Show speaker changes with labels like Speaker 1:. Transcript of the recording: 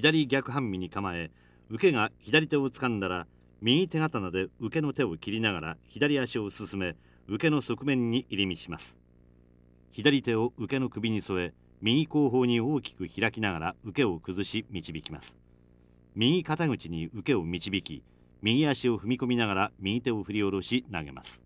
Speaker 1: 左逆半身に構え受けが左手を掴んだら右手刀で受けの手を切りながら左足を進め受けの側面に入り道します左手を受けの首に添え右後方に大きく開きながら受けを崩し導きます右肩口に受けを導き右足を踏み込みながら右手を振り下ろし投げます